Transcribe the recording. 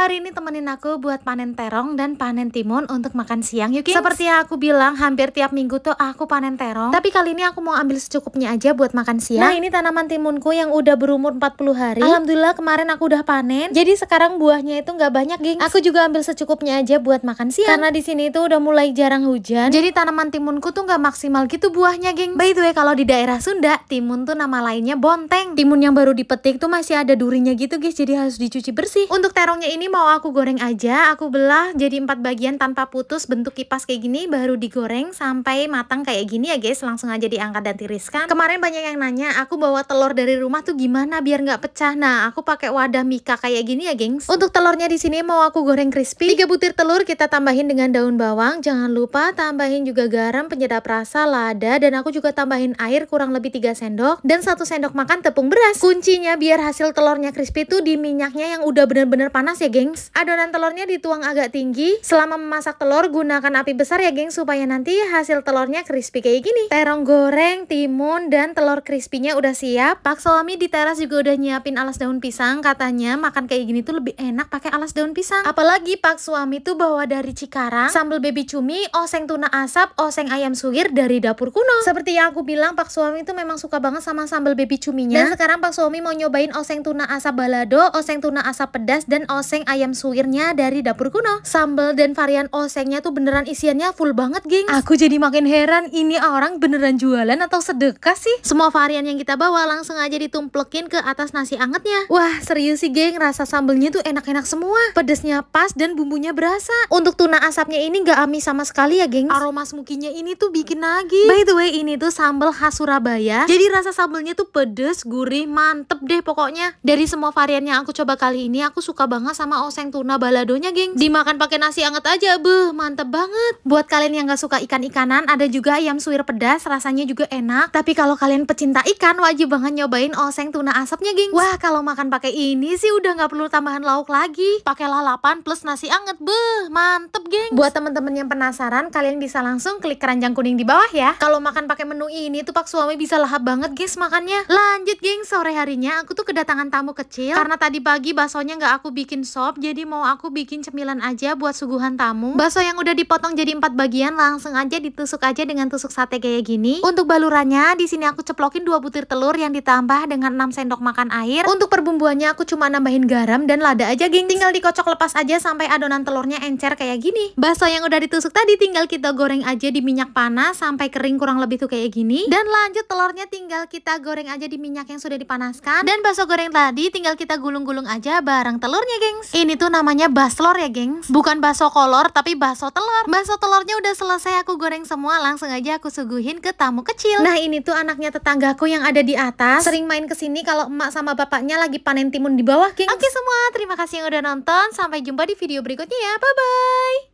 Hari ini temenin aku buat panen terong dan panen timun untuk makan siang yuk Seperti yang aku bilang hampir tiap minggu tuh aku panen terong Tapi kali ini aku mau ambil secukupnya aja buat makan siang Nah ini tanaman timunku yang udah berumur 40 hari Alhamdulillah kemarin aku udah panen Jadi sekarang buahnya itu nggak banyak geng. Aku juga ambil secukupnya aja buat makan siang Karena di sini tuh udah mulai jarang hujan Jadi tanaman timunku tuh nggak maksimal gitu buahnya geng. By the way kalau di daerah Sunda timun tuh nama lainnya bonteng Timun yang baru dipetik tuh masih ada durinya gitu guys jadi harus dicuci bersih Untuk terongnya ini mau aku goreng aja, aku belah jadi empat bagian tanpa putus bentuk kipas kayak gini baru digoreng sampai matang kayak gini ya guys. Langsung aja diangkat dan tiriskan. Kemarin banyak yang nanya, aku bawa telur dari rumah tuh gimana biar nggak pecah. Nah, aku pakai wadah mika kayak gini ya, gengs. Untuk telurnya di sini mau aku goreng crispy. 3 butir telur kita tambahin dengan daun bawang. Jangan lupa tambahin juga garam, penyedap rasa, lada dan aku juga tambahin air kurang lebih 3 sendok dan satu sendok makan tepung beras. Kuncinya biar hasil telurnya crispy tuh di minyaknya yang udah bener-bener panas ya, gengs gengs. Adonan telurnya dituang agak tinggi. Selama memasak telur, gunakan api besar ya gengs supaya nanti hasil telurnya crispy kayak gini. Terong goreng, timun, dan telur crispy-nya udah siap. Pak suami di teras juga udah nyiapin alas daun pisang. Katanya makan kayak gini tuh lebih enak pakai alas daun pisang. Apalagi pak suami tuh bawa dari Cikarang sambal baby cumi, oseng tuna asap, oseng ayam suwir dari dapur kuno. Seperti yang aku bilang, pak suami tuh memang suka banget sama sambal baby cuminya. Dan sekarang pak suami mau nyobain oseng tuna asap balado, oseng tuna asap pedas, dan oseng ayam suwirnya dari dapur kuno. Sambal dan varian osengnya tuh beneran isiannya full banget, geng. Aku jadi makin heran, ini orang beneran jualan atau sedekah sih? Semua varian yang kita bawa langsung aja ditumplekin ke atas nasi angetnya. Wah, serius sih, geng. Rasa sambalnya tuh enak-enak semua. Pedesnya pas dan bumbunya berasa. Untuk tuna asapnya ini gak amis sama sekali ya, geng. Aroma smokinya ini tuh bikin nagih. By the way, ini tuh sambal khas Surabaya. Jadi rasa sambalnya tuh pedes, gurih, mantep deh pokoknya. Dari semua varian yang aku coba kali ini, aku suka banget sama oseng tuna baladonya, geng. Dimakan pakai nasi anget aja, beh, mantep banget. Buat kalian yang gak suka ikan-ikanan, ada juga ayam suwir pedas, rasanya juga enak. Tapi kalau kalian pecinta ikan, wajib banget nyobain oseng tuna asapnya, geng. Wah, kalau makan pakai ini sih udah nggak perlu tambahan lauk lagi. Pakai lalapan plus nasi anget, beh, mantep, geng. Buat temen-temen yang penasaran, kalian bisa langsung klik keranjang kuning di bawah ya. Kalau makan pakai menu ini tuh pak suami bisa lahap banget, guys, makannya. Lanjut, geng, sore harinya aku tuh kedatangan tamu kecil karena tadi pagi baksonya nggak aku bikin so sob, jadi mau aku bikin cemilan aja buat suguhan tamu. Bakso yang udah dipotong jadi empat bagian langsung aja ditusuk aja dengan tusuk sate kayak gini. Untuk balurannya, di sini aku ceplokin dua butir telur yang ditambah dengan 6 sendok makan air. Untuk perbumbuannya aku cuma nambahin garam dan lada aja, geng. Tinggal dikocok lepas aja sampai adonan telurnya encer kayak gini. Bakso yang udah ditusuk tadi tinggal kita goreng aja di minyak panas sampai kering kurang lebih tuh kayak gini. Dan lanjut telurnya tinggal kita goreng aja di minyak yang sudah dipanaskan. Dan bakso goreng tadi tinggal kita gulung-gulung aja bareng telurnya, gengs. Ini tuh namanya baslor ya, gengs. Bukan bakso kolor, tapi bakso telur. Bakso telurnya udah selesai aku goreng semua, langsung aja aku suguhin ke tamu kecil. Nah, ini tuh anaknya tetanggaku yang ada di atas. Sering main kesini kalau emak sama bapaknya lagi panen timun di bawah, gengs. Oke semua, terima kasih yang udah nonton. Sampai jumpa di video berikutnya ya. Bye-bye.